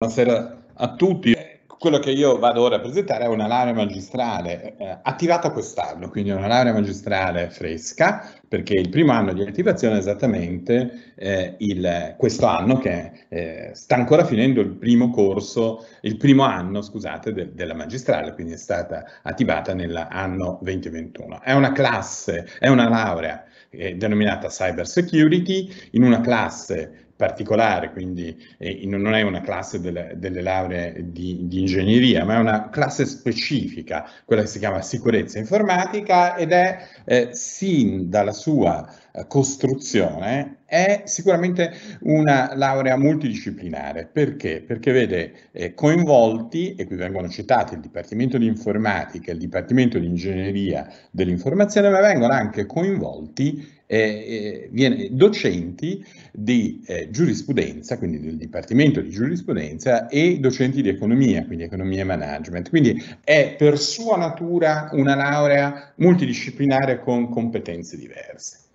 Buonasera a tutti. Eh, quello che io vado ora a presentare è una laurea magistrale eh, attivata quest'anno, quindi una laurea magistrale fresca, perché il primo anno di attivazione è esattamente eh, il, questo anno che eh, sta ancora finendo il primo corso, il primo anno, scusate, de, della magistrale, quindi è stata attivata nell'anno 2021. È una classe, è una laurea eh, denominata Cyber Security in una classe particolare, quindi eh, non è una classe delle, delle lauree di, di, ingegneria, ma è una classe specifica, quella che si chiama sicurezza informatica ed è eh, sin dalla sua eh, costruzione è sicuramente una laurea multidisciplinare, perché? Perché vede eh, coinvolti, e qui vengono citati il Dipartimento di Informatica, il Dipartimento di Ingegneria dell'Informazione, ma vengono anche coinvolti eh, eh, viene, docenti di eh, giurisprudenza, quindi del Dipartimento di Giurisprudenza, e docenti di economia, quindi economia e management. Quindi è per sua natura una laurea multidisciplinare con competenze diverse.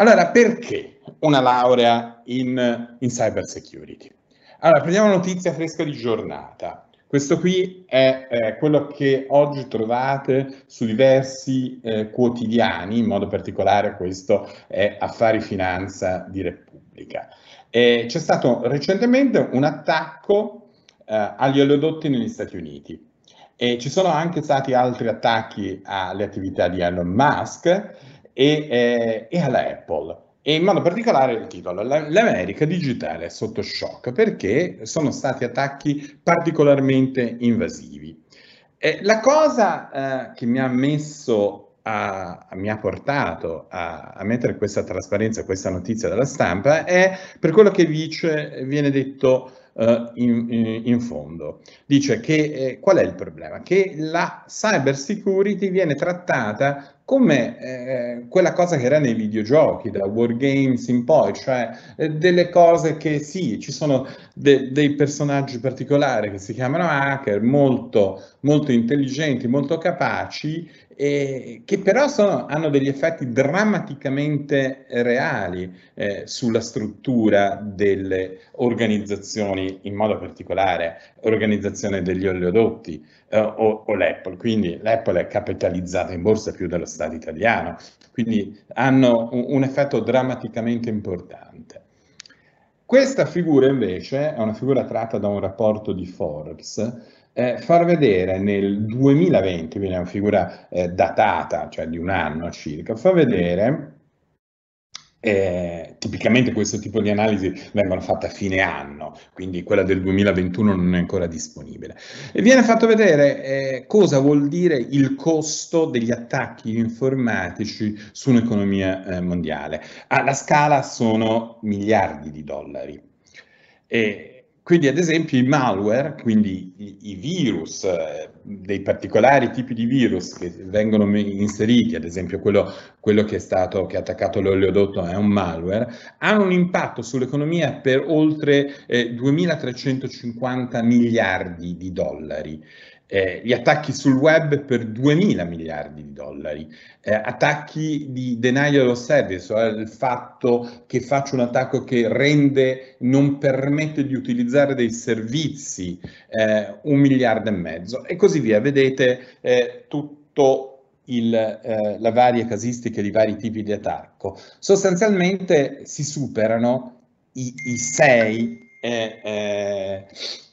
Allora, perché una laurea in, in cyber security? Allora, prendiamo una notizia fresca di giornata. Questo qui è eh, quello che oggi trovate su diversi eh, quotidiani, in modo particolare questo è Affari Finanza di Repubblica. Eh, c'è stato recentemente un attacco eh, agli oleodotti negli Stati Uniti e ci sono anche stati altri attacchi alle attività di Elon Musk e, eh, e alla Apple e in modo particolare il titolo, l'America digitale sotto shock, perché sono stati attacchi particolarmente invasivi. Eh, la cosa eh, che mi ha messo a, mi ha portato a, a, mettere questa trasparenza, questa notizia dalla stampa, è per quello che dice, viene detto eh, in, in, fondo. Dice che eh, qual è il problema? Che la cyber security viene trattata come eh, quella cosa che era nei videogiochi, da Wargames in poi, cioè eh, delle cose che sì, ci sono de- dei personaggi particolari che si chiamano hacker, molto, molto intelligenti, molto capaci, eh, che però sono, hanno degli effetti drammaticamente reali eh, sulla struttura delle organizzazioni connessioni, in modo particolare organizzazione degli oleodotti eh, o, o l'Apple, quindi l'Apple è capitalizzata in borsa più dello Stato italiano, quindi hanno un, un effetto drammaticamente importante. Questa figura invece è una figura tratta da un rapporto di Forbes, eh, far vedere nel 2020, quindi è una figura eh, datata, cioè di un anno circa, far vedere eh, tipicamente questo tipo di analisi vengono fatte a fine anno, quindi quella del 2021 non è ancora disponibile. E viene fatto vedere eh, cosa vuol dire il costo degli attacchi informatici su un'economia eh, mondiale. Alla ah, scala sono miliardi di dollari. E, quindi ad esempio i malware, quindi i, virus, eh, dei particolari tipi di virus che vengono inseriti, ad esempio quello, quello che, è stato, che ha attaccato l'oleodotto è un malware, hanno un impatto sull'economia per oltre eh, 2.350 miliardi di dollari eh, gli attacchi sul web per 2 mila miliardi di dollari, eh, attacchi di denial of service, cioè il fatto che faccio un attacco che rende, non permette di utilizzare dei servizi, eh, un miliardo e mezzo e così via. Vedete eh, tutto il, eh, la varia casistica di vari tipi di attacco. Sostanzialmente si superano i, i sei eh, eh,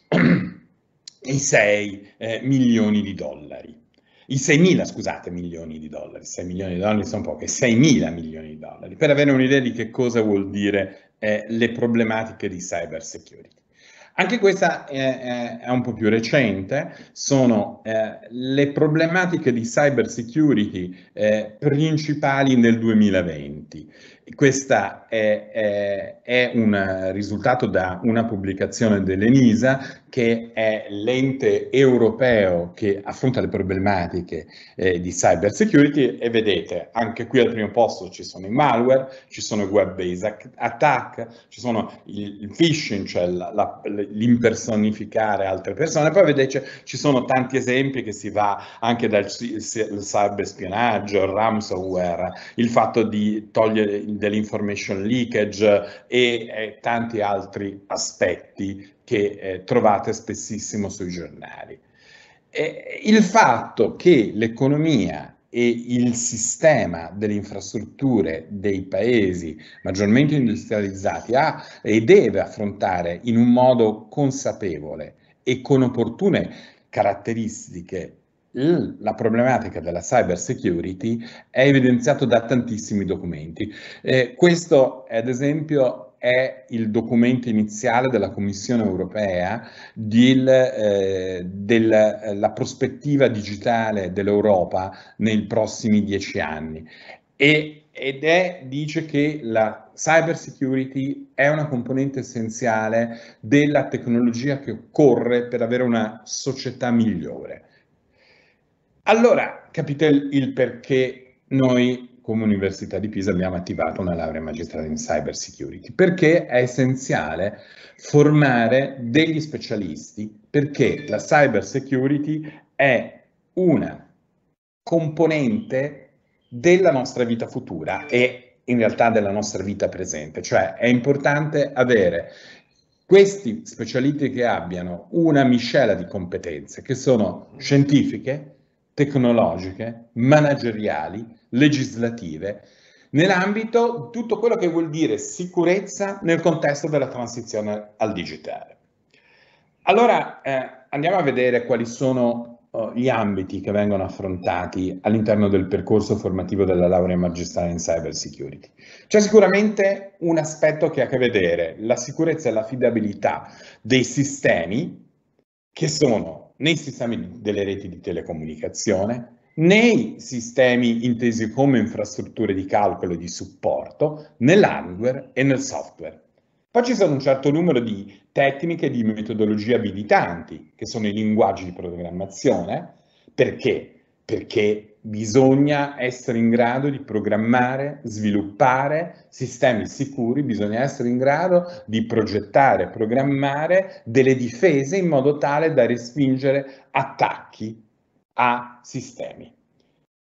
i 6 eh, milioni di dollari. I 6 mila, scusate, milioni di dollari, 6 milioni di dollari sono poche, 6 mila milioni di dollari, per avere un'idea di che cosa vuol dire eh, le problematiche di cyber security. Anche questa è, è, un po' più recente, sono eh, le problematiche di cyber security eh, principali nel 2020. Questo è, è, è, un risultato da una pubblicazione dell'ENISA che è l'ente europeo che affronta le problematiche eh, di cyber security e vedete anche qui al primo posto ci sono i malware, ci sono i web-based attack, ci sono il phishing, cioè l'impersonificare altre persone, poi vedete ci sono tanti esempi che si va anche dal cyber spionaggio, il ransomware, il fatto di togliere dell'information leakage e eh, tanti altri aspetti che eh, trovate spessissimo sui giornali. Eh, il fatto che l'economia e il sistema delle infrastrutture dei paesi maggiormente industrializzati ha e deve affrontare in un modo consapevole e con opportune caratteristiche la problematica della cyber security è evidenziata da tantissimi documenti. Eh, questo, ad esempio, è il documento iniziale della Commissione europea della eh, prospettiva digitale dell'Europa nei prossimi dieci anni. E, ed è, dice che la cyber security è una componente essenziale della tecnologia che occorre per avere una società migliore. Allora capite il perché noi come Università di Pisa abbiamo attivato una laurea magistrale in cyber security, perché è essenziale formare degli specialisti, perché la cyber security è una componente della nostra vita futura e in realtà della nostra vita presente, cioè è importante avere questi specialisti che abbiano una miscela di competenze che sono scientifiche, tecnologiche, manageriali, legislative, nell'ambito di tutto quello che vuol dire sicurezza nel contesto della transizione al digitale. Allora eh, andiamo a vedere quali sono eh, gli ambiti che vengono affrontati all'interno del percorso formativo della laurea magistrale in cyber security. C'è sicuramente un aspetto che ha a che vedere la sicurezza e l'affidabilità dei sistemi che sono nei sistemi delle reti di telecomunicazione, nei sistemi intesi come infrastrutture di calcolo e di supporto, nell'hardware e nel software. Poi ci sono un certo numero di tecniche e di metodologie abilitanti, che sono i linguaggi di programmazione. Perché? Perché bisogna essere in grado di programmare, sviluppare sistemi sicuri, bisogna essere in grado di progettare, programmare delle difese in modo tale da respingere attacchi a sistemi.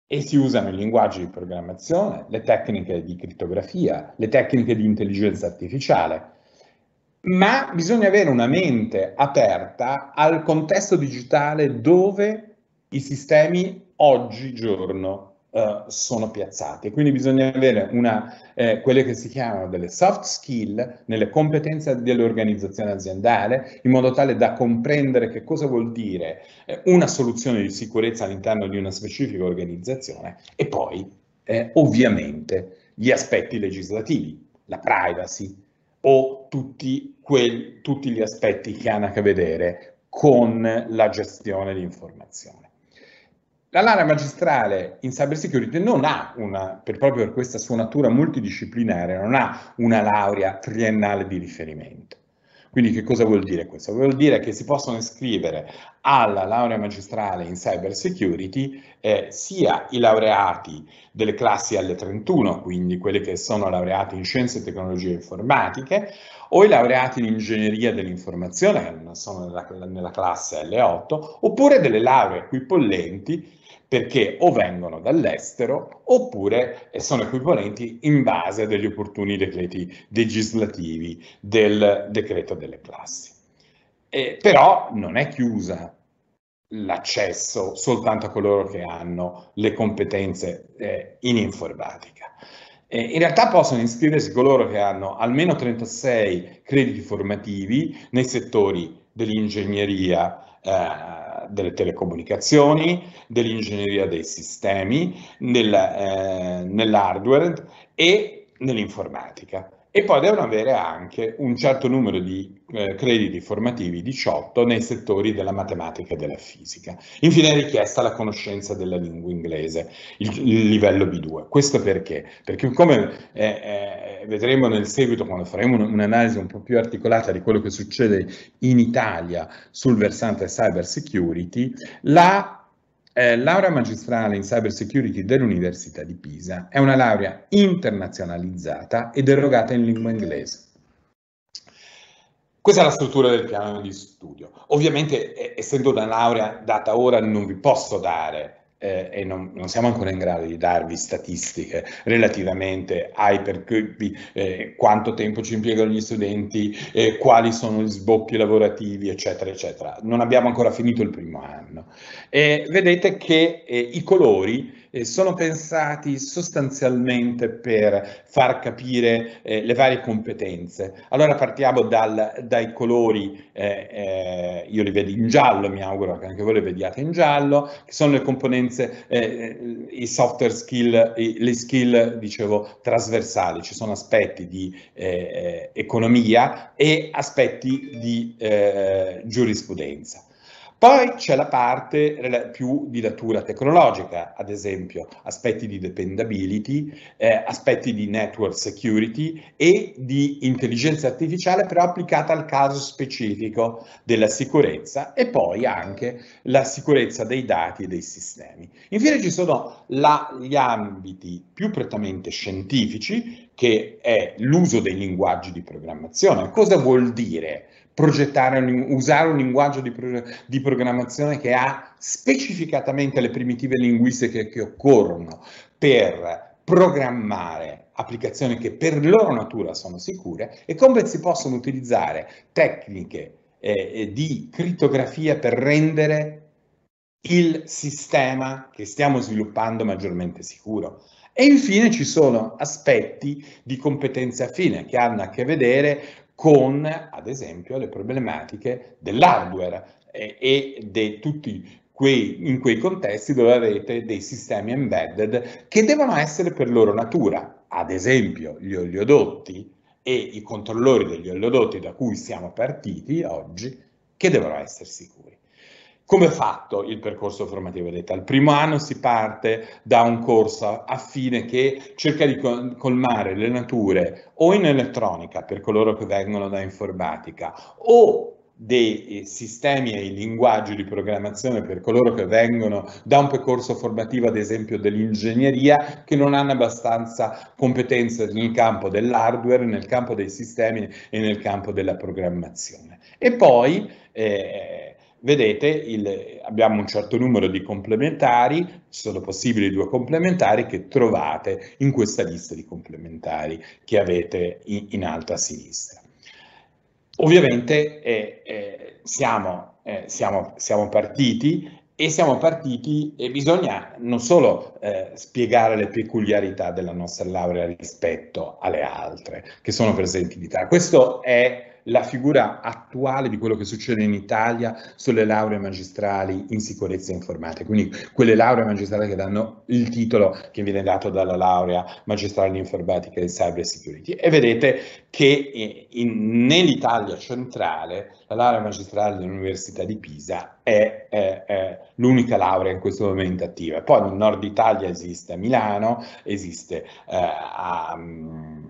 E si usano i linguaggi di programmazione, le tecniche di criptografia, le tecniche di intelligenza artificiale, ma bisogna avere una mente aperta al contesto digitale dove i sistemi oggigiorno eh, sono piazzati. Quindi bisogna avere una, eh, quelle che si chiamano delle soft skill nelle competenze dell'organizzazione aziendale, in modo tale da comprendere che cosa vuol dire eh, una soluzione di sicurezza all'interno di una specifica organizzazione e poi eh, ovviamente gli aspetti legislativi, la privacy o tutti, quel, tutti gli aspetti che hanno a che vedere con la gestione di informazioni. La laurea magistrale in cyber security non ha una, per proprio per questa sua natura multidisciplinare, non ha una laurea triennale di riferimento. Quindi che cosa vuol dire questo? Vuol dire che si possono iscrivere alla laurea magistrale in cyber security eh, sia i laureati delle classi L31, quindi quelli che sono laureati in scienze e tecnologie informatiche, o i laureati in ingegneria dell'informazione, eh, sono nella, nella classe L8, oppure delle lauree equipollenti perché o vengono dall'estero oppure eh, sono equivalenti in base agli opportuni decreti legislativi del decreto delle classi. Eh, però non è chiusa l'accesso soltanto a coloro che hanno le competenze eh, in informatica. Eh, in realtà possono iscriversi coloro che hanno almeno 36 crediti formativi nei settori dell'ingegneria, eh, delle telecomunicazioni, dell'ingegneria dei sistemi, nel, eh, nell'hardware e nell'informatica e poi devono avere anche un certo numero di eh, crediti formativi, 18, nei settori della matematica e della fisica. Infine è richiesta la conoscenza della lingua inglese, il, il livello B2. Questo perché? Perché come eh, eh, vedremo nel seguito, quando faremo un'analisi un po' più articolata di quello che succede in Italia sul versante cyber security, la eh, laurea magistrale in cyber security dell'Università di Pisa è una laurea internazionalizzata ed erogata in lingua inglese. Questa è la struttura del piano di studio. Ovviamente, essendo una laurea data ora, non vi posso dare eh, e non, non, siamo ancora in grado di darvi statistiche relativamente ai percorsi, eh, quanto tempo ci impiegano gli studenti, eh, quali sono gli sbocchi lavorativi, eccetera, eccetera. Non abbiamo ancora finito il primo anno. E vedete che eh, i colori eh, sono pensati sostanzialmente per far capire eh, le varie competenze. Allora partiamo dal, dai colori, eh, eh, io li vedo in giallo, mi auguro che anche voi li vediate in giallo, che sono le componenze, eh, eh, i software skill, i, le skill, dicevo, trasversali, ci sono aspetti di economia e aspetti di giurisprudenza. Poi c'è la parte più di natura tecnologica, ad esempio aspetti di dependability, eh, aspetti di network security e di intelligenza artificiale però applicata al caso specifico della sicurezza e poi anche la sicurezza dei dati e dei sistemi. Infine ci sono la, gli ambiti più prettamente scientifici che è l'uso dei linguaggi di programmazione. Cosa vuol dire? progettare, usare un linguaggio di, di, programmazione che ha specificatamente le primitive linguistiche che occorrono per programmare applicazioni che per loro natura sono sicure e come si possono utilizzare tecniche eh, eh, di crittografia per rendere il sistema che stiamo sviluppando maggiormente sicuro. E infine ci sono aspetti di competenza affine che hanno a che vedere con ad esempio le problematiche dell'hardware eh, e di tutti quei, in quei contesti dove avete dei sistemi embedded che devono essere per loro natura, ad esempio gli oleodotti e i controllori degli oleodotti da cui siamo partiti oggi che devono essere sicuri. Come è fatto il percorso formativo EDETA? Al primo anno si parte da un corso affine che cerca di colmare le nature o in elettronica per coloro che vengono da informatica o dei eh, sistemi e i linguaggi di programmazione per coloro che vengono da un percorso formativo, ad esempio dell'ingegneria, che non hanno abbastanza competenze nel campo dell'hardware, nel campo dei sistemi e nel campo della programmazione. E poi eh, vedete il, abbiamo un certo numero di complementari, ci sono possibili due complementari che trovate in questa lista di complementari che avete in, in alto a sinistra. Ovviamente eh, eh, siamo, eh, siamo, siamo, partiti e siamo partiti e bisogna non solo eh, spiegare le peculiarità della nostra laurea rispetto alle altre che sono presenti in Italia, questo è la figura attuale di quello che succede in Italia sulle lauree magistrali in sicurezza informatica, quindi quelle lauree magistrali che danno il titolo che viene dato dalla laurea magistrale in informatica e cyber security. E vedete che eh, in, nell'Italia centrale la laurea magistrale dell'Università di Pisa è, è, è l'unica laurea in questo momento attiva. Poi nel nord Italia esiste a Milano, esiste eh, a, mm,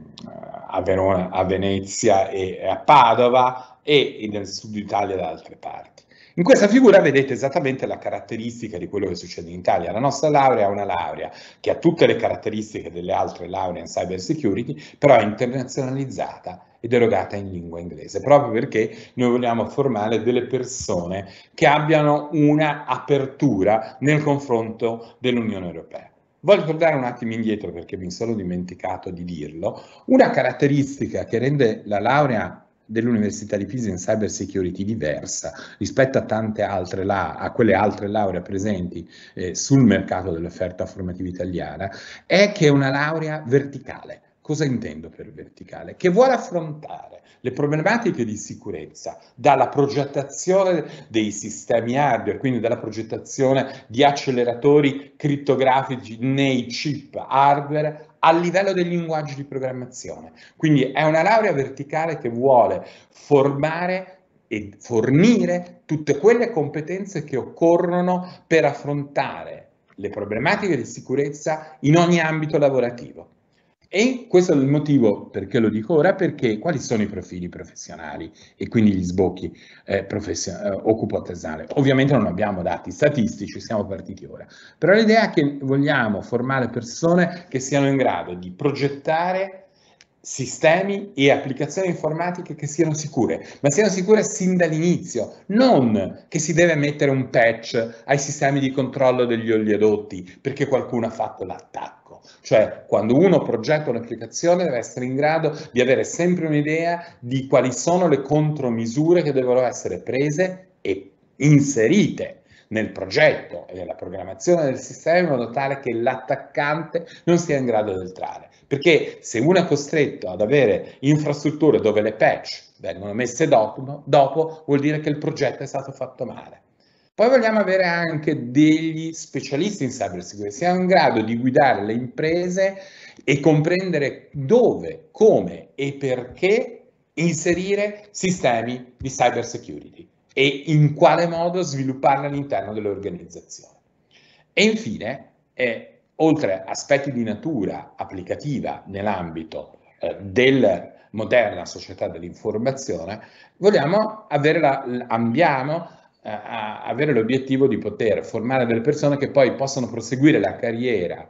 a, Verona, a Venezia e a Parma Padova e nel sud Italia da altre parti. In questa figura vedete esattamente la caratteristica di quello che succede in Italia. La nostra laurea è una laurea che ha tutte le caratteristiche delle altre lauree in cyber security, però è internazionalizzata ed erogata in lingua inglese, proprio perché noi vogliamo formare delle persone che abbiano una apertura nel confronto dell'Unione Europea. Voglio tornare un attimo indietro perché mi sono dimenticato di dirlo. Una caratteristica che rende la laurea dell'Università di Pisa in cyber security diversa rispetto a tante altre la, a quelle altre lauree presenti eh, sul mercato dell'offerta formativa italiana è che è una laurea verticale. Cosa intendo per verticale? Che vuole affrontare le problematiche di sicurezza dalla progettazione dei sistemi hardware, quindi dalla progettazione di acceleratori criptografici nei chip hardware a livello del linguaggio di programmazione. Quindi è una laurea verticale che vuole formare e fornire tutte quelle competenze che occorrono per affrontare le problematiche di sicurezza in ogni ambito lavorativo. E questo è il motivo perché lo dico ora, perché quali sono i profili professionali e quindi gli sbocchi eh, profession- eh, Ovviamente non abbiamo dati statistici, siamo partiti ora, però l'idea è che vogliamo formare persone che siano in grado di progettare sistemi e applicazioni informatiche che siano sicure, ma siano sicure sin dall'inizio, non che si deve mettere un patch ai sistemi di controllo degli oleodotti perché qualcuno ha fatto l'attacco. Cioè, quando uno progetta un'applicazione deve essere in grado di avere sempre un'idea di quali sono le contromisure che devono essere prese e inserite nel progetto e nella programmazione del sistema in modo tale che l'attaccante non sia in grado di entrare. Perché se uno è costretto ad avere infrastrutture dove le patch vengono messe dopo, dopo vuol dire che il progetto è stato fatto male. Poi vogliamo avere anche degli specialisti in cybersecurity, siamo in grado di guidare le imprese e comprendere dove, come e perché inserire sistemi di cybersecurity e in quale modo svilupparla all'interno dell'organizzazione. E infine, eh, oltre aspetti di natura applicativa nell'ambito eh, della moderna società dell'informazione, vogliamo avere la, andiamo eh, a avere l'obiettivo di poter formare delle persone che poi possano proseguire la carriera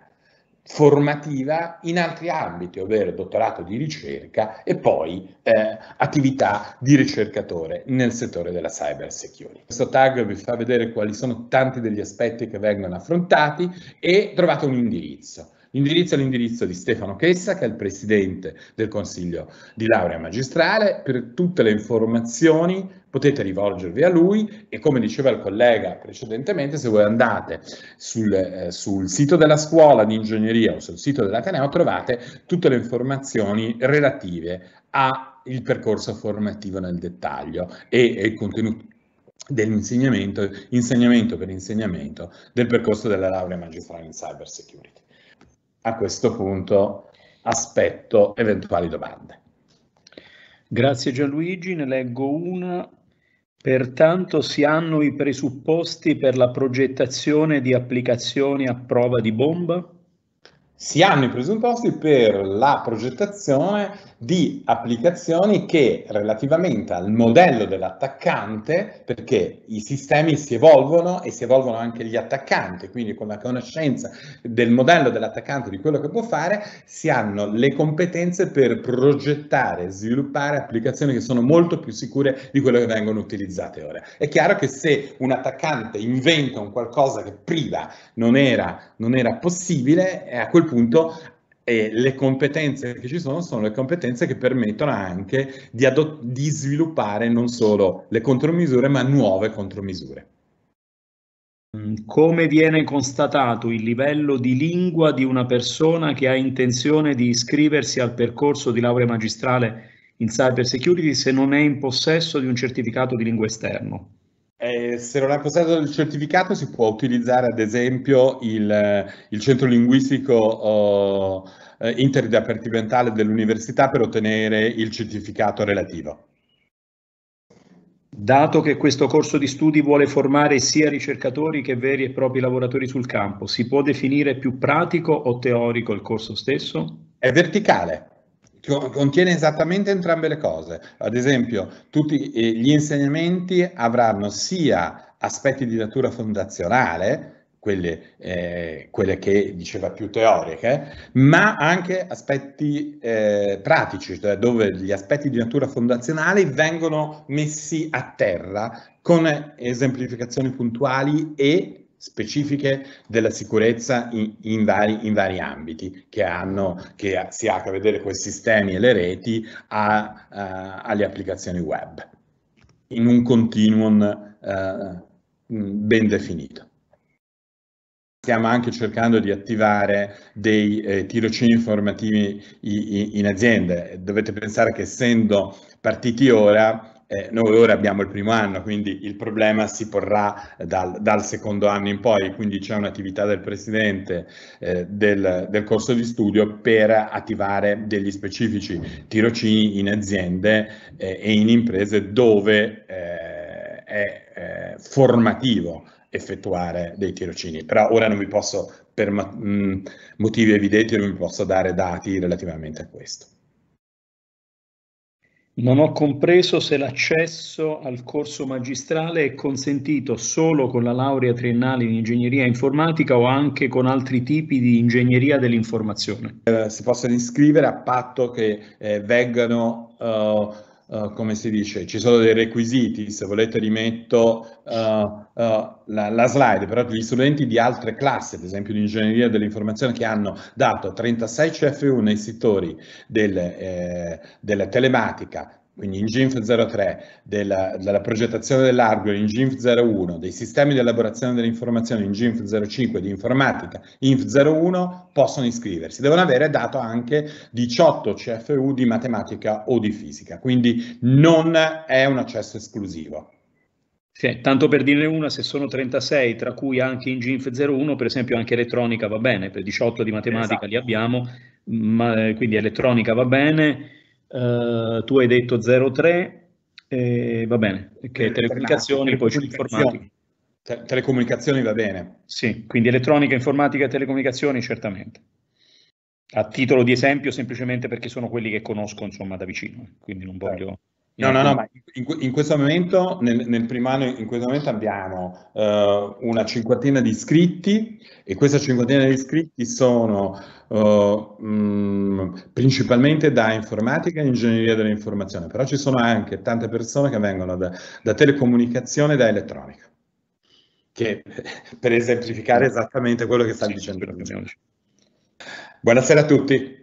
formativa in altri ambiti, ovvero dottorato di ricerca e poi eh, attività di ricercatore nel settore della cyber security. Questo tag vi fa vedere quali sono tanti degli aspetti che vengono affrontati e trovate un indirizzo. L'indirizzo è l'indirizzo di Stefano Chessa, che è il presidente del Consiglio di laurea magistrale. Per tutte le informazioni potete rivolgervi a lui e come diceva il collega precedentemente, se voi andate sul, eh, sul sito della scuola di ingegneria o sul sito dell'Ateneo trovate tutte le informazioni relative al percorso formativo nel dettaglio e, e il contenuto dell'insegnamento, insegnamento per insegnamento del percorso della laurea magistrale in cyber security. A questo punto aspetto eventuali domande. Grazie Gianluigi, ne leggo una Pertanto si hanno i presupposti per la progettazione di applicazioni a prova di bomba? Si hanno i presupposti per la progettazione di applicazioni che relativamente al modello dell'attaccante, perché i sistemi si evolvono e si evolvono anche gli attaccanti, quindi con la conoscenza del modello dell'attaccante, di quello che può fare, si hanno le competenze per progettare, sviluppare applicazioni che sono molto più sicure di quelle che vengono utilizzate ora. È chiaro che se un attaccante inventa un qualcosa che prima non era, non era possibile, a quel punto e le competenze che ci sono sono le competenze che permettono anche di, di sviluppare non solo le contromisure ma nuove contromisure. Mm, come viene constatato il livello di lingua di una persona che ha intenzione di iscriversi al percorso di laurea magistrale in cyber security se non è in possesso di un certificato di lingua esterno? Eh, se non ha passato il certificato si può utilizzare ad esempio il, eh, il centro linguistico eh, eh interdipartimentale dell'università per ottenere il certificato relativo. Dato che questo corso di studi vuole formare sia ricercatori che veri e propri lavoratori sul campo, si può definire più pratico o teorico il corso stesso? È verticale, contiene esattamente entrambe le cose. Ad esempio, tutti eh, gli insegnamenti avranno sia aspetti di natura fondazionale, quelle, eh, quelle, che diceva più teoriche, ma anche aspetti eh, pratici, cioè dove gli aspetti di natura fondazionale vengono messi a terra con esemplificazioni puntuali e specifiche della sicurezza in, in, vari, in vari, ambiti che, hanno, che, si ha a che vedere con i sistemi e le reti a, a, alle applicazioni web in un continuum eh, mm, ben definito. Stiamo anche cercando di attivare dei eh, tirocini informativi in, in aziende. Dovete pensare che essendo partiti ora eh, noi ora abbiamo il primo anno, quindi il problema si porrà dal, dal secondo anno in poi, quindi c'è un'attività del Presidente eh, del, del, corso di studio per attivare degli specifici tirocini in aziende eh, e in imprese dove eh, è eh, formativo effettuare dei tirocini. Però ora non vi posso, per mm, motivi evidenti, non vi posso dare dati relativamente a questo. Non ho compreso se l'accesso al corso magistrale è consentito solo con la laurea triennale in ingegneria informatica o anche con altri tipi di ingegneria dell'informazione. Eh, si possono iscrivere a patto che eh, vengano eh, Uh, come si dice, ci sono dei requisiti, se volete rimetto uh, uh, la, la, slide, però gli studenti di altre classi, ad esempio di ingegneria dell'informazione, che hanno dato 36 CFU nei settori del, eh, della telematica, quindi in GINF 03, della, della progettazione dell'hardware in GINF 01, dei sistemi di elaborazione delle informazioni in GINF 05, di informatica INF 01, possono iscriversi. Devono avere dato anche 18 CFU di matematica o di fisica, quindi non è un accesso esclusivo. Sì, tanto per dire una, se sono 36, tra cui anche in GINF 01, per esempio anche elettronica va bene, per 18 di matematica esatto. li abbiamo, ma, eh, quindi elettronica va bene, Uh, tu hai detto 03, eh, va bene, che telecomunicazioni, poi c'è informatica. Te- telecomunicazioni va bene. Sì, quindi elettronica, informatica e telecomunicazioni certamente. A titolo di esempio, semplicemente perché sono quelli che conosco insomma da vicino, quindi non certo. voglio... Certo No, no, no, ma in, in questo momento, nel, nel, primo anno, in questo momento abbiamo eh, una cinquantina di iscritti e questa cinquantina di iscritti sono eh, mh, mm, principalmente da informatica e ingegneria dell'informazione, però ci sono anche tante persone che vengono da, da telecomunicazione e da elettronica, che per esemplificare esattamente quello che stavi sì, dicendo. Buonasera a tutti.